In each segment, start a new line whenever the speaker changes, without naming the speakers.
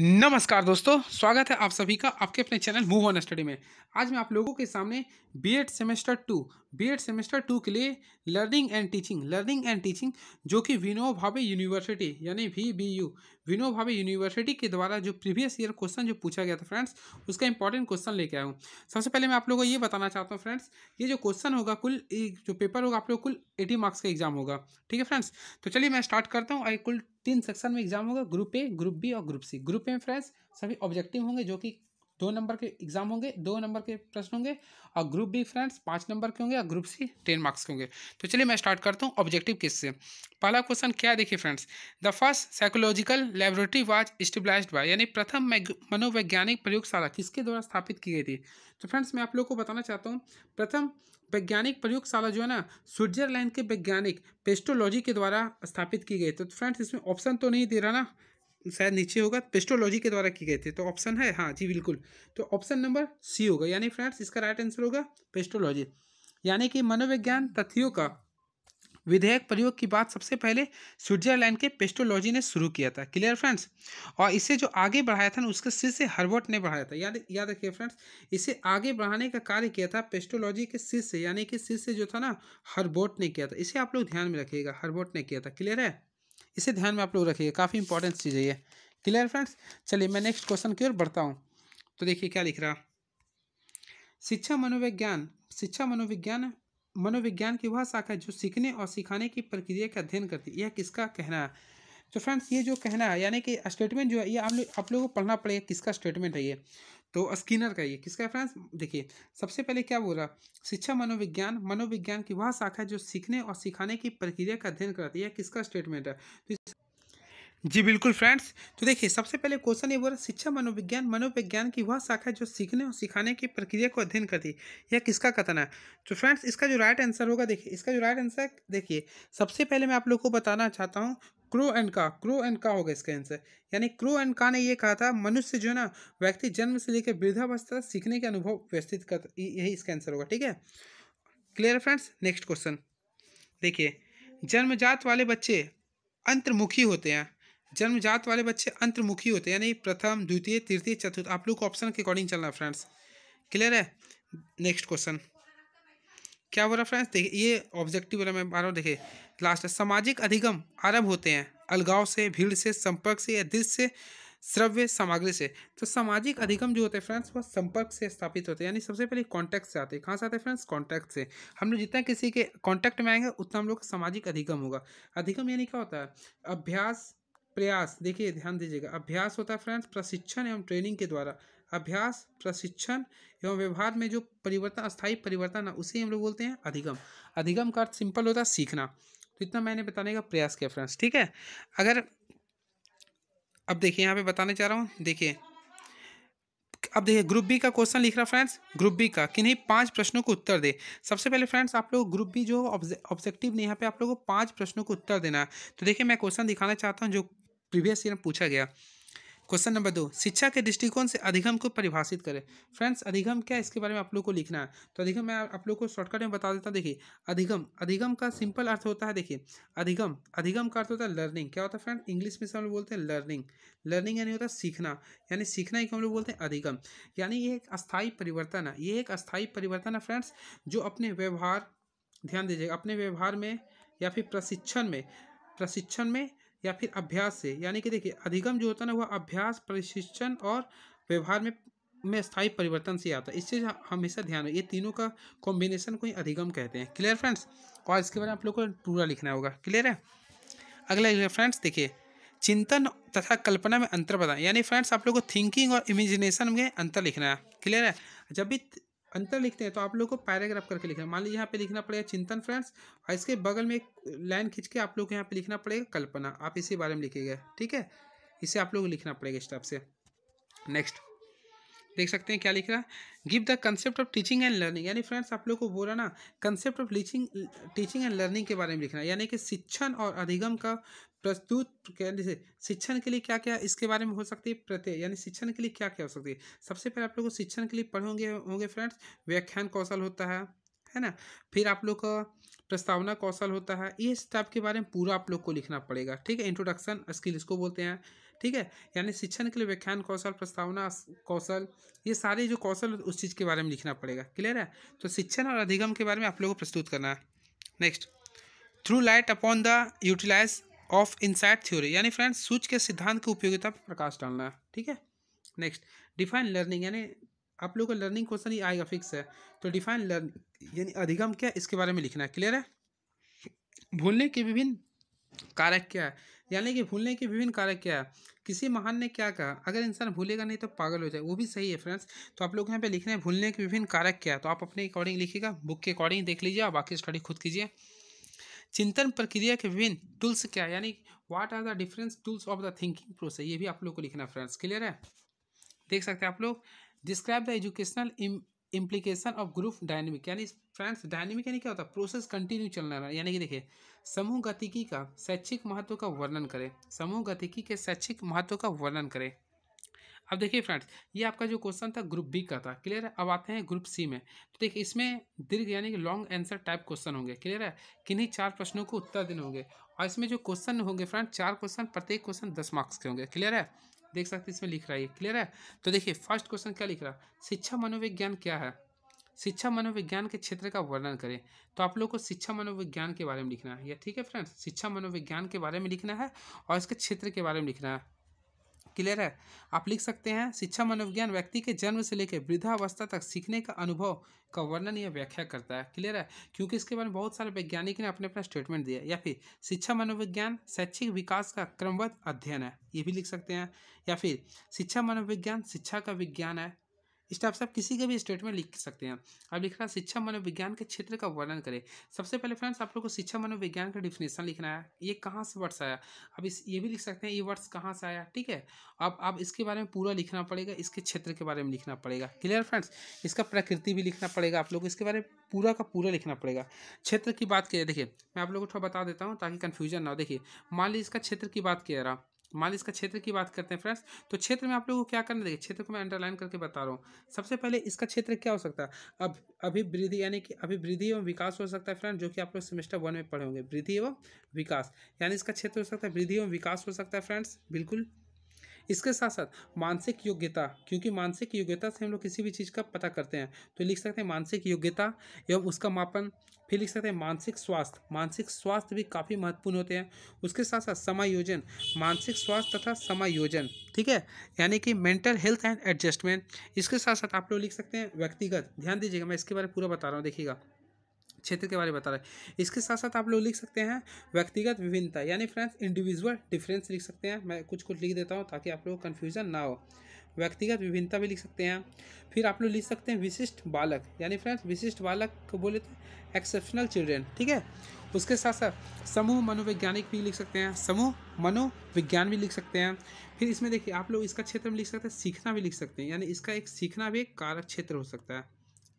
नमस्कार दोस्तों स्वागत है आप सभी का आपके अपने चैनल मूव ऑन स्टडी में आज मैं आप लोगों के सामने B Ed semester two B Ed semester two के लिए learning and teaching learning and teaching जो कि विनोबा भावे यूनिवर्सिटी यानी वी बी यू विनोद भावे यूनिवर्सिटी के द्वारा जो प्रीवियस ईयर क्वेश्चन जो पूछा गया था फ्रेंड्स उसका इंपॉर्टेंट क्वेश्चन लेके आया हूँ सबसे पहले मैं आप लोगों को ये बताना चाहता हूँ फ्रेंड्स ये जो क्वेश्चन होगा कुल जो पेपर होगा आप लोग कुल एटी मार्क्स का एग्जाम होगा ठीक है फ्रेंड्स तो चलिए मैं स्टार्ट करता हूँ कुल तीन सेक्शन में एग्जाम होगा ग्रुप ए ग्रुप बी और ग्रुप सी ग्रुप ए में फ्रेंड्स सभी ऑब्जेक्टिव होंगे जो कि दो नंबर के एग्जाम होंगे दो नंबर के प्रश्न होंगे और ग्रुप बी फ्रेंड्स पाँच नंबर के होंगे और ग्रुप सी टेन मार्क्स के होंगे तो चलिए मैं स्टार्ट करता हूँ ऑब्जेक्टिव किस से पहला क्वेश्चन क्या देखिए friends the first psychological laboratory was established by यानी प्रथम मनोवैज्ञानिक प्रयोगशाला किसके द्वारा स्थापित की गई थी तो फ्रेंड्स मैं आप लोग को बताना चाहता हूँ प्रथम वैज्ञानिक प्रयोगशाला जो है ना स्विट्जरलैंड के वैज्ञानिक पेस्टोलॉजी के द्वारा स्थापित की गई तो फ्रेंड्स इसमें ऑप्शन तो नहीं दे रहा ना शायद नीचे होगा पेस्टोलॉजी के द्वारा की गई थी तो ऑप्शन है हाँ जी बिल्कुल तो ऑप्शन नंबर सी होगा यानी फ्रेंड्स इसका राइट आंसर होगा पेस्टोलॉजी यानी कि मनोविज्ञान तथ्यों का विधेयक प्रयोग की बात सबसे पहले स्विट्जरलैंड के पेस्टोलॉजी ने शुरू किया था क्लियर फ्रेंड्स और इसे जो आगे बढ़ाया था ना उसके शीर्ष हर्बर्ट ने बढ़ाया था याद याद रखिए फ्रेंड्स इसे आगे बढ़ाने का कार्य किया था पेस्टोलॉजी के शीर्ष यानी कि शीर्ष जो था ना हर्बर्ट ने किया था इसे आप लोग ध्यान में रखिएगा हर्बर्ट ने किया था क्लियर है इसे ध्यान में आप लोग रखिए काफ़ी इंपॉर्टेंट चीज़ है ये क्लियर फ्रेंड्स चलिए मैं नेक्स्ट क्वेश्चन की ओर बढ़ता हूँ तो देखिए क्या लिख रहा शिक्षा मनोविज्ञान शिक्षा मनोविज्ञान मनोविज्ञान की वह शाखा है जो सीखने और सिखाने की प्रक्रिया का अध्ययन करती है यह किसका कहना है तो फ्रेंड्स ये जो कहना है यानी कि स्टेटमेंट जो है ये आप लोग आप लोगों को पढ़ना पड़ेगा किसका स्टेटमेंट है ये तो स्किनर का ये किसका है फ्रेंड्स देखिए सबसे पहले क्या रहा शिक्षा मनोविज्ञान मनोविज्ञान की वह शाखा जो सीखने और सिखाने की प्रक्रिया का अध्ययन कराती है किसका स्टेटमेंट है तो जी बिल्कुल फ्रेंड्स तो देखिए सबसे पहले क्वेश्चन ये बोल रहा शिक्षा मनोविज्ञान मनोविज्ञान की वह शाखा जो सीखने और सिखाने की प्रक्रिया को अध्ययन करती है यह किसका कथन है तो फ्रेंड्स इसका जो राइट आंसर होगा देखिए इसका जो राइट आंसर देखिए सबसे पहले मैं आप लोग को बताना चाहता हूँ क्रो एंड का क्रो एंड का होगा इसका आंसर यानी क्रो एंड का ने ये कहा था मनुष्य जो है ना व्यक्ति जन्म से लेकर वृद्धावस्था सीखने के अनुभव व्यस्त कर यही इसका आंसर होगा ठीक है क्लियर फ्रेंड्स नेक्स्ट क्वेश्चन देखिए जन्मजात वाले बच्चे अंतर्मुखी होते हैं जन्मजात वाले बच्चे अंतर्मुखी होते हैं यानी प्रथम द्वितीय तृतीय चतुर्थ आप लोग को ऑप्शन के अकॉर्डिंग चलना फ्रेंड्स क्लियर है नेक्स्ट क्वेश्चन क्या बोला फ्रेंड्स देखिए ये ऑब्जेक्टिव वाला मैं बार बार देखिए लास्ट सामाजिक अधिगम आरंभ होते हैं अलगाव से भीड़ से संपर्क से या दृश्य से श्रव्य सामग्री से तो सामाजिक अधिगम जो होते हैं फ्रेंड्स वह संपर्क से स्थापित होते हैं यानी सबसे पहले कॉन्टैक्ट से आते हैं कहाँ से आते हैं फ्रेंड्स कॉन्टैक्ट से हम लोग जितना किसी के कॉन्टैक्ट में आएंगे उतना हम लोग का सामाजिक अधिगम होगा अधिगम यानी क्या होता है अभ्यास प्रयास देखिए ध्यान दीजिएगा अभ्यास होता है फ्रेंड्स प्रशिक्षण एवं ट्रेनिंग के द्वारा अभ्यास प्रशिक्षण एवं व्यवहार में जो परिवर्तन अस्थायी परिवर्तन है उसे हम लोग बोलते हैं अधिगम अधिगम का अर्थ सिंपल होता है सीखना तो इतना मैंने बताने का प्रयास किया फ्रेंड्स ठीक है अगर अब देखिए यहाँ पे बताने चाह रहा हूँ देखिए अब देखिए ग्रुप बी का क्वेश्चन लिख रहा फ्रेंड्स ग्रुप बी का कि नहीं पांच प्रश्नों को उत्तर दे सबसे पहले फ्रेंड्स आप लोग ग्रुप बी जो ऑब्जेक्टिव ने यहाँ पे आप लोगों को पांच प्रश्नों को उत्तर देना है तो देखिए मैं क्वेश्चन दिखाना चाहता हूँ जो प्रीवियस ईयर में पूछा गया क्वेश्चन नंबर दो शिक्षा के दृष्टिकोण से अधिगम को परिभाषित करें फ्रेंड्स अधिगम क्या है इसके बारे में आप लोग को लिखना है तो अधिगम मैं आप लोग को शॉर्टकट में बता देता हूँ देखिए अधिगम अधिगम का सिंपल अर्थ होता है देखिए अधिगम अधिगम का अर्थ होता है लर्निंग क्या होता है फ्रेंड इंग्लिश में से हम लोग बोलते हैं लर्निंग लर्निंग यानी होता है सीखना यानी सीखना ही हम लोग बोलते हैं अधिगम यानी ये एक अस्थायी परिवर्तन है ये एक अस्थायी परिवर्तन है फ्रेंड्स जो अपने व्यवहार ध्यान दीजिएगा अपने व्यवहार में या फिर प्रशिक्षण में प्रशिक्षण में या फिर अभ्यास से यानी कि देखिए अधिगम जो होता है ना वह अभ्यास प्रशिक्षण और व्यवहार में में स्थायी परिवर्तन से आता है इससे हमेशा ध्यान ये तीनों का कॉम्बिनेशन को ही अधिगम कहते हैं क्लियर फ्रेंड्स और इसके बारे में आप लोग को पूरा लिखना होगा क्लियर है अगला फ्रेंड्स देखिए चिंतन तथा कल्पना में अंतर बताएं यानी फ्रेंड्स आप लोग को थिंकिंग और इमेजिनेशन में अंतर लिखना है क्लियर है जब भी अंतर लिखते हैं तो आप लोग को पैराग्राफ करके लिखना मान लीजिए यहाँ पे लिखना पड़ेगा चिंतन फ्रेंड्स और इसके बगल में एक लाइन खींच के आप लोग को यहाँ पे लिखना पड़ेगा कल्पना आप इसी बारे में लिखेगा ठीक है इसे आप लोग लिखना पड़ेगा स्टाफ से नेक्स्ट देख सकते हैं क्या लिख रहा है give the concept of teaching and learning यानी फ्रेंड्स आप लोग को बोला ना concept of teaching teaching and learning के बारे में लिखना है यानी कि शिक्षण और अधिगम का प्रस्तुत जैसे शिक्षण के लिए क्या क्या इसके बारे में हो सकती है प्रत्यय यानी शिक्षण के लिए क्या क्या हो सकती है सबसे पहले आप लोग को शिक्षण के लिए पढ़ोगे होंगे फ्रेंड्स व्याख्यान कौशल होता है है ना फिर आप लोग का प्रस्तावना कौशल होता है इस टाइप के बारे में पूरा आप लोग को लिखना पड़ेगा ठीक है इंट्रोडक्शन स्किल इसको बोलते हैं ठीक है यानी शिक्षण के लिए व्याख्यान कौशल प्रस्तावना कौशल ये सारे जो कौशल उस चीज़ के बारे में लिखना पड़ेगा क्लियर है तो शिक्षण और अधिगम के बारे में आप लोगों को प्रस्तुत करना है next throw light upon the utilise of insight theory यानी फ्रेंड्स सूच के सिद्धांत की उपयोगिता पर प्रकाश डालना है ठीक है नेक्स्ट डिफाइन लर्निंग यानी आप लोगों का लर्निंग क्वेश्चन ही आएगा फिक्स है तो डिफाइन लर्निंग यानी अधिगम क्या इसके बारे में लिखना है क्लियर है भूलने के विभिन्न कारक क्या है यानी कि भूलने के विभिन्न कारक क्या है किसी महान ने क्या कहा अगर इंसान भूलेगा नहीं तो पागल हो जाए वो भी सही है फ्रेंड्स तो आप लोग यहाँ पे लिख रहे हैं भूलने के विभिन्न कारक क्या है तो आप अपने अकॉर्डिंग लिखिएगा बुक के अकॉर्डिंग देख लीजिए और बाकी स्टडी खुद कीजिए चिंतन प्रक्रिया के विभिन्न टूल्स क्या यानी what are the difference tools of the thinking process ये भी आप लोग को लिखना फ्रेंड्स क्लियर है देख सकते हैं आप लोग describe the educational implication of group dynamic यानी फ्रेंड्स डायनेमिक यानी क्या होता है प्रोसेस कंटिन्यू चलना रहा यानी कि देखिए समूह गतिकी का शैक्षिक महत्व का वर्णन करें समूह गतिकी के शैक्षिक महत्व का वर्णन करें अब देखिए फ्रेंड्स ये आपका जो क्वेश्चन था ग्रुप बी का था क्लियर है अब आते हैं ग्रुप सी में तो देखिए इसमें दीर्घ यानी कि लॉन्ग आंसर टाइप क्वेश्चन होंगे क्लियर है किन्हीं चार प्रश्नों को उत्तर देने होंगे और इसमें जो क्वेश्चन होंगे फ्रेंड चार क्वेश्चन प्रत्येक क्वेश्चन दस मार्क्स के होंगे क्लियर है देख सकते हैं इसमें लिख रहा है क्लियर है तो देखिए फर्स्ट क्वेश्चन क्या लिख रहा है शिक्षा मनोविज्ञान क्या है शिक्षा मनोविज्ञान के क्षेत्र का वर्णन करें तो आप लोग को शिक्षा मनोविज्ञान के बारे में लिखना है या ठीक है फ्रेंड्स शिक्षा मनोविज्ञान के बारे में लिखना है और इसके क्षेत्र के बारे में लिखना है क्लियर है आप लिख सकते हैं शिक्षा मनोविज्ञान व्यक्ति के जन्म से लेकर वृद्धावस्था तक सीखने का अनुभव का वर्णन या व्याख्या करता है क्लियर है क्योंकि इसके बारे में बहुत सारे वैज्ञानिक ने अपने अपना स्टेटमेंट दिया या फिर शिक्षा मनोविज्ञान शैक्षिक विकास का क्रमबद्ध अध्ययन है ये भी लिख सकते हैं या फिर शिक्षा मनोविज्ञान शिक्षा का विज्ञान है इस टाइप से आप किसी के भी स्टेटमेंट लिख सकते हैं अब लिख रहा है शिक्षा मनोविज्ञान के क्षेत्र का वर्णन करें सबसे पहले फ्रेंड्स आप लोग को शिक्षा मनोविज्ञान का डिफिनेशन लिखना है ये कहाँ से वर्ड्स आया अब इस ये भी लिख सकते हैं ये वर्ड्स कहाँ से आया ठीक है अब आप इसके बारे में पूरा लिखना पड़ेगा इसके क्षेत्र के बारे में लिखना पड़ेगा क्लियर फ्रेंड्स इसका प्रकृति भी लिखना पड़ेगा आप लोग इसके बारे में पूरा का पूरा लिखना पड़ेगा क्षेत्र की बात किया देखिए मैं आप लोगों को थोड़ा बता देता हूँ ताकि कन्फ्यूजन ना हो देखिए मान लीजिए इसका क्षेत्र की बात किया रहा मान लीजिए इसका क्षेत्र की बात करते हैं फ्रेंड्स तो क्षेत्र में आप लोगों को क्या करना देखिए क्षेत्र को मैं अंडरलाइन करके बता रहा हूँ सबसे पहले इसका क्षेत्र क्या हो सकता है अब अभिवृद्धि यानी कि अभिवृद्धि एवं विकास हो सकता है फ्रेंड जो कि आप लोग सेमेस्टर वन में पढ़े होंगे वृद्धि एवं विकास यानी इसका क्षेत्र हो सकता है वृद्धि एवं विकास हो सकता है फ्रेंड्स बिल्कुल इसके साथ साथ मानसिक योग्यता क्योंकि मानसिक योग्यता से हम लोग किसी भी चीज़ का पता करते हैं तो लिख सकते हैं मानसिक योग्यता एवं उसका मापन फिर लिख सकते हैं मानसिक स्वास्थ्य मानसिक स्वास्थ्य भी काफ़ी महत्वपूर्ण होते हैं उसके साथ साथ समायोजन मानसिक स्वास्थ्य तथा समायोजन ठीक है यानी कि मेंटल हेल्थ एंड एडजस्टमेंट इसके साथ साथ आप लोग लिख सकते हैं व्यक्तिगत ध्यान दीजिएगा मैं इसके बारे में पूरा बता रहा हूँ देखिएगा क्षेत्र के बारे में बता रहा है इसके साथ साथ आप लोग लिख सकते हैं व्यक्तिगत विभिन्नता यानी फ्रेंड्स इंडिविजुअल डिफरेंस लिख सकते हैं मैं कुछ कुछ लिख देता हूँ ताकि आप लोग कन्फ्यूजन ना हो व्यक्तिगत विभिन्नता भी लिख सकते हैं फिर आप लोग लिख सकते हैं विशिष्ट बालक यानी फ्रेंड्स विशिष्ट बालक को बोले तो एक्सेप्शनल चिल्ड्रेन ठीक है उसके साथ साथ समूह मनोवैज्ञानिक भी लिख सकते हैं समूह मनोविज्ञान भी लिख सकते हैं फिर इसमें देखिए आप लोग इसका क्षेत्र में लिख सकते हैं सीखना भी लिख सकते हैं यानी इसका एक सीखना भी एक कारक क्षेत्र हो सकता है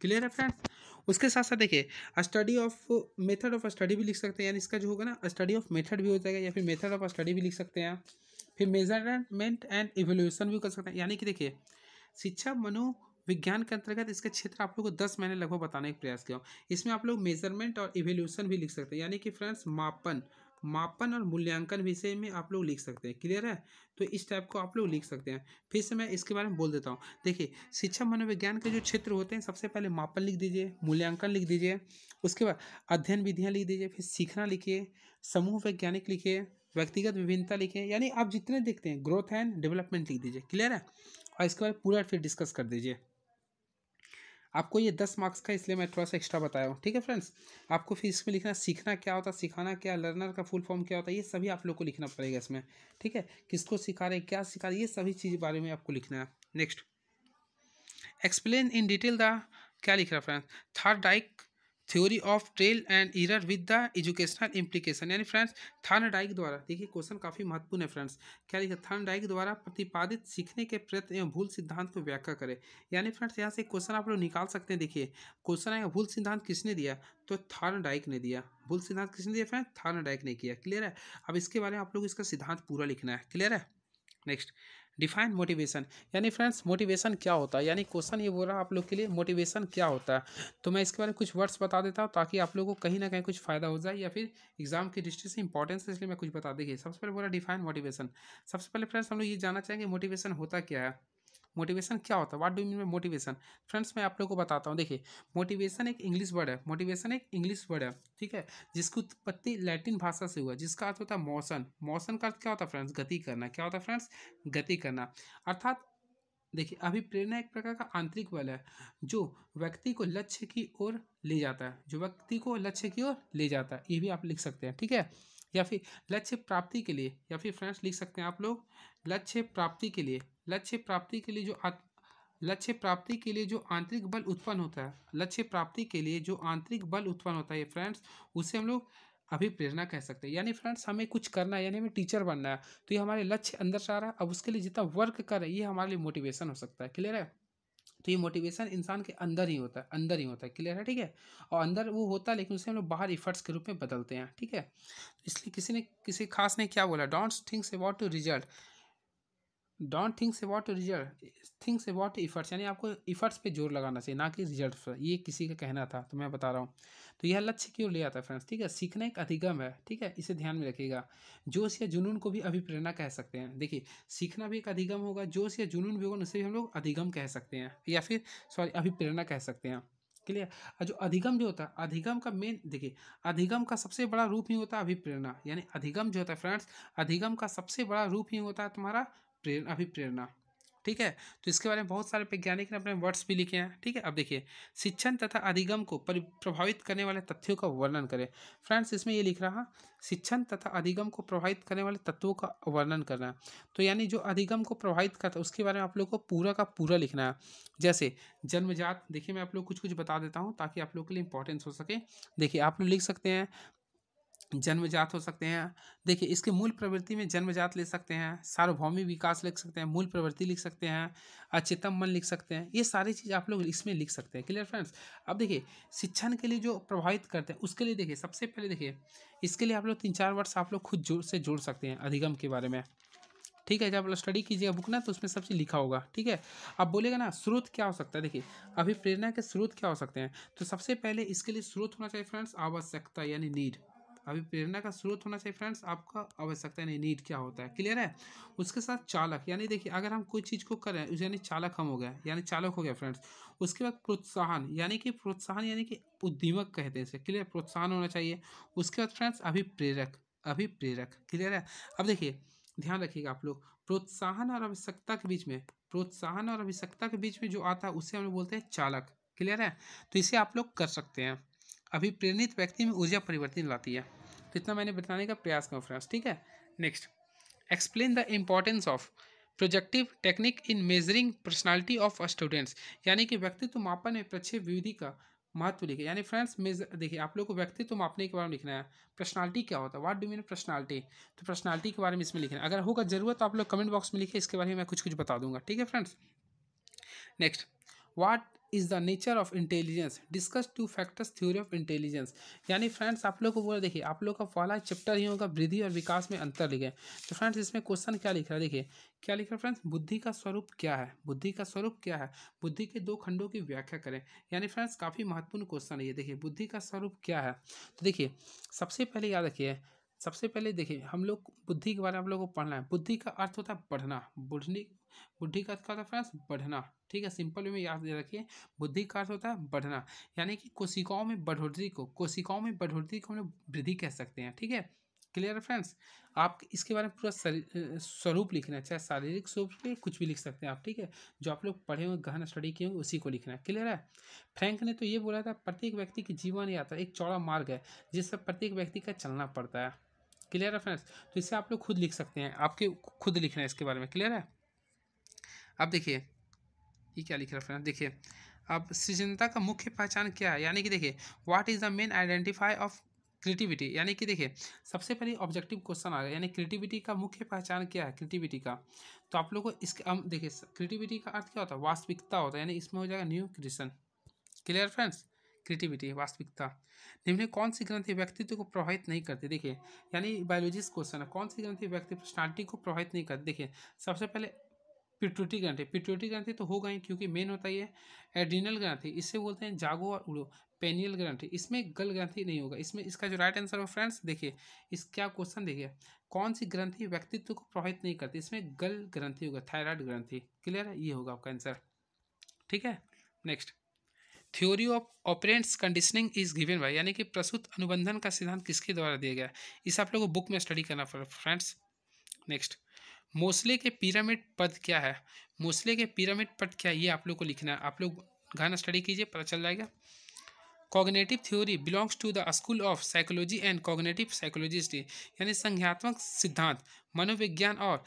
क्लियर है फ्रेंड्स उसके साथ साथ देखिए study of method of study भी लिख सकते हैं यानी इसका जो होगा ना स्टडी ऑफ मेथड भी हो जाएगा या फिर मेथड ऑफ स्टडी भी लिख सकते हैं फिर मेजरमेंट एंड इवेल्यूशन भी कर सकते हैं यानी कि देखिए शिक्षा मनो विज्ञान के अंतर्गत इसका क्षेत्र आप लोगों को दस महीने लगभग बताने का प्रयास किया इसमें आप लोग मेजरमेंट और इवेल्यूशन भी लिख सकते हैं यानी कि फ्रेंड्स मापन मापन और मूल्यांकन विषय में आप लोग लिख सकते हैं क्लियर है तो इस टाइप को आप लोग लिख सकते हैं फिर से मैं इसके बारे में बोल देता हूँ देखिए शिक्षा मनोविज्ञान के जो क्षेत्र होते हैं सबसे पहले मापन लिख दीजिए मूल्यांकन लिख दीजिए उसके बाद अध्ययन विधियाँ लिख दीजिए फिर सीखना लिखिए समूह वैज्ञानिक लिखिए व्यक्तिगत विभिन्नता लिखिए यानी आप जितने देखते हैं ग्रोथ एंड डेवलपमेंट लिख दीजिए क्लियर है और इसके बाद पूरा फिर डिस्कस कर दीजिए आपको ये दस मार्क्स का इसलिए मैं थोड़ा सा एक्स्ट्रा बताया हूँ ठीक है फ्रेंड्स आपको फिर इसमें लिखना सीखना क्या होता है सिखाना क्या लर्नर का फुल फॉर्म क्या होता है ये सभी आप लोग को लिखना पड़ेगा इसमें ठीक है किसको सिखा रहे क्या सिखा रहे ये सभी चीज़ बारे में आपको लिखना है next explain in detail the क्या लिख रहा है friends Thorndike theory of trial and error with the educational implication यानी फ्रेंड्स थर्न डाइक द्वारा देखिए क्वेश्चन काफ़ी महत्वपूर्ण है फ्रेंड्स क्या लिखा थर्न डाइक द्वारा प्रतिपादित सीखने के प्रयत्न एवं भूल सिद्धांत को व्याख्या करें यानी फ्रेंड्स यहाँ से क्वेश्चन आप लोग निकाल सकते हैं देखिए क्वेश्चन आएगा भूल सिद्धांत किसने दिया तो थर्न डाइक ने दिया भूल सिद्धांत किसने दिया फ्रेंड्स थर्न डाइक ने किया क्लियर है अब इसके बारे में आप लोग इसका सिद्धांत पूरा लिखना है क्लियर है नेक्स्ट डिफाइन मोटिवेशन यानी फ्रेंड्स मोटिवेशन क्या होता है यानी क्वेश्चन ये बोल रहा है आप लोग के लिए मोटिवेशन क्या होता है तो मैं इसके बारे में कुछ वर्ड्स बता देता हूँ ताकि आप लोगों को कहीं ना कहीं कुछ फायदा हो जाए या फिर एग्जाम की दृष्टि से इंपॉर्टेंस है इसलिए मैं कुछ बता देखिए सबसे पहले बोला डिफाइन मोटिवेशन सबसे पहले फ्रेंड्स हम लोग ये जानना चाहेंगे मोटिवेशन होता क्या है मोटिवेशन क्या होता है what do mean by motivation friends मैं आप लोग को बताता हूँ देखिए मोटिवेशन एक इंग्लिश वर्ड है मोटिवेशन एक इंग्लिश वर्ड है ठीक है जिसकी उत्पत्ति लैटिन भाषा से हुआ जिसका अर्थ होता है मौसन मौसन का अर्थ क्या होता है फ्रेंड्स गति करना क्या होता है फ्रेंड्स गति करना अर्थात देखिए अभी प्रेरणा एक प्रकार का आंतरिक बल है जो व्यक्ति को लक्ष्य की ओर ले जाता है जो व्यक्ति को लक्ष्य की ओर ले जाता है ये भी आप लिख सकते हैं ठीक है या फिर लक्ष्य प्राप्ति के लिए या फिर फ्रेंड्स लिख सकते हैं आप लोग लक्ष्य प्राप्ति के लिए लक्ष्य प्राप्ति के लिए जो लक्ष्य प्राप्ति के लिए जो आंतरिक बल उत्पन्न होता है लक्ष्य प्राप्ति के लिए जो आंतरिक बल उत्पन्न होता है फ्रेंड्स उसे हम लोग अभी प्रेरणा कह सकते हैं यानी फ्रेंड्स हमें कुछ करना है यानी हमें टीचर बनना है तो ये हमारे लक्ष्य अंदर से आ रहा है अब उसके लिए जितना वर्क कर रहे हैं ये हमारे लिए मोटिवेशन हो सकता है क्लियर है तो ये मोटिवेशन इंसान के अंदर ही होता है अंदर ही होता है क्लियर है ठीक है और अंदर वो होता है लेकिन उसे हम लोग बाहर इफर्ट्स के रूप में बदलते हैं ठीक है इसलिए किसी ने किसी खास ने क्या बोला don't thinks about to result don't thinks about result thinks about efforts यानी आपको इफर्ट्स पे जोर लगाना चाहिए ना कि रिजल्ट पर ये किसी का कहना था तो मैं बता रहा हूँ तो यह लक्ष्य क्यों ले आता है फ्रेंड्स ठीक है सीखना एक अधिगम है ठीक है इसे ध्यान में रखिएगा जोश या जुनून को भी अभिप्रेरणा कह सकते हैं देखिए सीखना भी एक अधिगम होगा जोश या जुनून भी होगा उसे भी हम लोग अधिगम कह सकते हैं या फिर सॉरी अभिप्रेरणा कह सकते हैं क्लियर जो अधिगम जो होता है अधिगम का मेन देखिए अधिगम का सबसे बड़ा रूप ही होता है अभिप्रेरणा यानी अधिगम जो होता है फ्रेंड्स अधिगम का सबसे बड़ा रूप ही होता है तुम्हारा प्रेरणा अभिप्रेरणा ठीक है तो इसके बारे में बहुत सारे वैज्ञानिक ने अपने वर्ड्स भी लिखे हैं ठीक है अब देखिए शिक्षण तथा अधिगम को प्रभावित करने वाले तथ्यों का वर्णन करें फ्रेंड्स इसमें ये लिख रहा शिक्षण तथा अधिगम को प्रभावित करने वाले तत्वों का वर्णन करना तो यानी जो अधिगम को प्रभावित करता है उसके बारे में आप लोग को पूरा का पूरा लिखना है जैसे जन्मजात देखिए मैं आप लोग कुछ कुछ बता देता हूँ ताकि आप लोग के लिए इंपॉर्टेंस हो सके देखिए आप लोग लिख सकते हैं जन्मजात हो सकते हैं देखिए इसके मूल प्रवृत्ति में जन्मजात ले सकते हैं सार्वभौमिक विकास लिख सकते हैं मूल प्रवृत्ति लिख सकते हैं अचेतन मन लिख सकते हैं ये सारी चीज़ आप लोग इसमें लिख सकते हैं क्लियर फ्रेंड्स अब देखिए शिक्षण के लिए जो प्रभावित करते हैं उसके लिए देखिए सबसे पहले देखिए इसके लिए आप लोग तीन चार वर्ष आप लोग खुद जोर से जोड़ सकते हैं अधिगम के बारे में ठीक है जब आप स्टडी कीजिएगा बुक ना तो उसमें सबसे लिखा होगा ठीक है अब बोलेगा ना स्रोत क्या हो सकता है देखिए अभी प्रेरणा के स्रोत क्या हो सकते हैं तो सबसे पहले इसके लिए स्रोत होना चाहिए फ्रेंड्स आवश्यकता यानी नीड अभी प्रेरणा का स्रोत होना चाहिए फ्रेंड्स आपका आवश्यकता नहीं नीड क्या होता है क्लियर है उसके साथ चालक यानी देखिए अगर हम कोई चीज़ को करें उस यानी चालक हम हो गया यानी चालक हो गया फ्रेंड्स उसके बाद प्रोत्साहन यानी कि प्रोत्साहन यानी कि उद्दीमक कहते हैं इसे क्लियर प्रोत्साहन होना चाहिए उसके बाद फ्रेंड्स अभी प्रेरक अभी प्रेरक क्लियर है अब देखिए ध्यान रखिएगा आप लोग प्रोत्साहन और आवश्यकता के बीच में प्रोत्साहन और आवश्यकता के बीच में जो आता है उसे हम बोलते हैं चालक क्लियर है तो इसे आप लोग कर सकते हैं अभिप्रेरित व्यक्ति में ऊर्जा परिवर्तन लाती है तो इतना मैंने बताने का प्रयास करूँ फ्रेंड्स ठीक है next explain the importance of projective technique in measuring personality of students यानी कि व्यक्तित्व मापन में प्रक्षेप विधि का महत्व लिखे यानी फ्रेंड्स मेजर देखिए आप लोग को व्यक्तित्व मापने के बारे में लिखना है पर्सनालिटी क्या होता है वाट डू मीन पर्सनालिटी तो पर्सनालिटी के बारे में इसमें लिखना है अगर होगा जरूरत तो आप लोग कमेंट बॉक्स में लिखे इसके बारे में मैं कुछ कुछ बता दूंगा ठीक है friends next what is the nature of intelligence discuss two factors theory of intelligence यानी फ्रेंड्स आप लोग को बोला देखिए आप लोग का पहला चैप्टर ही होगा वृद्धि और विकास में अंतर लिखे तो फ्रेंड्स इसमें क्वेश्चन क्या लिख रहा है देखिए क्या लिख रहा है फ्रेंड्स बुद्धि का स्वरूप क्या है बुद्धि का स्वरूप क्या है बुद्धि के दो खंडों की व्याख्या करें यानी फ्रेंड्स काफ़ी महत्वपूर्ण क्वेश्चन है ये देखिए बुद्धि का स्वरूप क्या है तो देखिए सबसे पहले याद रखिए सबसे पहले देखिए हम लोग बुद्धि के बारे में हम लोग को पढ़ना है बुद्धि का अर्थ होता है बढ़ना बुढ़ने बुद्धि का अर्थ क्या होता है फ्रेंड्स बढ़ना ठीक है सिंपल वे में याद रखिए बुद्धि का अर्थ होता है बढ़ना यानी कि कोशिकाओं में बढ़ोतरी को कोशिकाओं में बढ़ोतरी को हम वृद्धि कह सकते हैं ठीक है क्लियर है फ्रेंड्स आप इसके बारे में पूरा स्वरूप लिखना है चाहे शारीरिक स्वरूप कुछ भी लिख सकते हैं आप ठीक है जो आप लोग पढ़े हुए गहन स्टडी किए होंगे उसी को लिखना है क्लियर है फ्रैंक ने तो ये बोला था प्रत्येक व्यक्ति की जीवन यात्रा एक चौड़ा मार्ग है जिससे प्रत्येक व्यक्ति का चलना पड़ता है क्लियर है फ्रेंड्स तो इससे आप लोग खुद लिख सकते हैं आपके खुद लिखना है इसके बारे में क्लियर है अब देखिए ये क्या लिख रहा है फ्रेंड देखिए अब सृजनता का मुख्य पहचान क्या है यानी कि देखिए what is the main identify of creativity यानी कि देखिए सबसे पहले ऑब्जेक्टिव क्वेश्चन आ गया यानी क्रिएटिविटी का मुख्य पहचान क्या है क्रिएटिविटी का तो आप लोगों को इसके हम देखिए क्रिएटिविटी का अर्थ क्या होता है वास्तविकता होता है यानी इसमें हो जाएगा new creation clear friends creativity वास्तविकता निम्न कौन सी ग्रंथि व्यक्तित्व को प्रभावित नहीं करती देखिए यानी बायोलॉजिस्ट क्वेश्चन है कौन सी ग्रंथि व्यक्ति पर्सनैलिटी को प्रभावित नहीं करती देखिए सबसे पहले पिट्रोटी ग्रंथि पिट्रोटी ग्रंथि तो हो गए क्योंकि मेन होता ही है एडिनल ग्रंथि इससे बोलते हैं जागो और उड़ो पेनियल ग्रंथि इसमें गल ग्रंथि नहीं होगा इसमें इसका जो राइट आंसर हो फ्रेंड्स देखिए इसका क्वेश्चन देखिए कौन सी ग्रंथि व्यक्तित्व को प्रभावित नहीं करती इसमें गल ग्रंथि होगा थायराइड ग्रंथि क्लियर है ये होगा आपका आंसर ठीक है next theory of operants conditioning is given by यानी कि प्रसूत अनुबंधन का सिद्धांत किसके द्वारा दिया गया इसे आप लोगों को बुक में स्टडी करना पड़ेगा फ्रेंड्स नेक्स्ट मोसले के पिरामिड पद क्या है मोसले के पिरामिड पद क्या है ये आप लोग को लिखना है आप लोग गाना स्टडी कीजिए पता चल जाएगा cognitive theory belongs to the school of psychology and cognitive psychologist यानी संज्ञात्मक सिद्धांत मनोविज्ञान और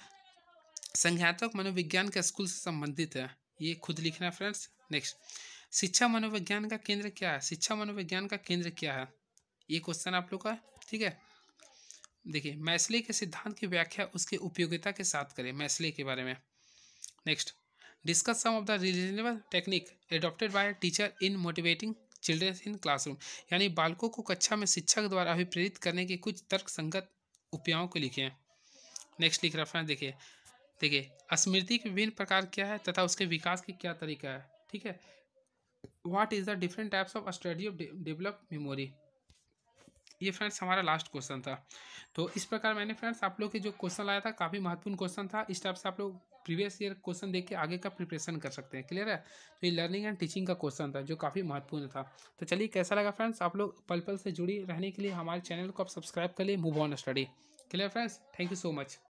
संज्ञात्मक मनोविज्ञान के स्कूल से संबंधित है ये खुद लिखना है फ्रेंड्स नेक्स्ट शिक्षा मनोविज्ञान का केंद्र क्या है शिक्षा मनोविज्ञान का केंद्र क्या है ये क्वेश्चन आप लोग का ठीक है देखिए मैसले के सिद्धांत की व्याख्या उसकी उपयोगिता के साथ करें मैसले के बारे में next discuss some of the reasonable technique adopted by teacher in motivating children in classroom यानी बालकों को कक्षा में शिक्षक द्वारा अभिप्रेरित करने के कुछ तर्क संगत उपायों को हैं नेक्स्ट लिख रहा है देखिए देखिए स्मृति के विभिन्न प्रकार क्या है तथा उसके विकास के क्या तरीका है ठीक है what is the different types of study of develop memory ये फ्रेंड्स हमारा लास्ट क्वेश्चन था तो इस प्रकार मैंने फ्रेंड्स आप लोग के जो क्वेश्चन लाया था काफ़ी महत्वपूर्ण क्वेश्चन था इस टाइप से आप लोग प्रीवियस ईयर क्वेश्चन देख के आगे का प्रिपरेशन कर सकते हैं क्लियर है तो ये लर्निंग एंड टीचिंग का क्वेश्चन था जो काफ़ी महत्वपूर्ण था तो चलिए कैसा लगा फ्रेंड्स आप लोग पल पल से जुड़ी रहने के लिए हमारे चैनल को आप सब्सक्राइब कर लिए move on study clear friends thank you so much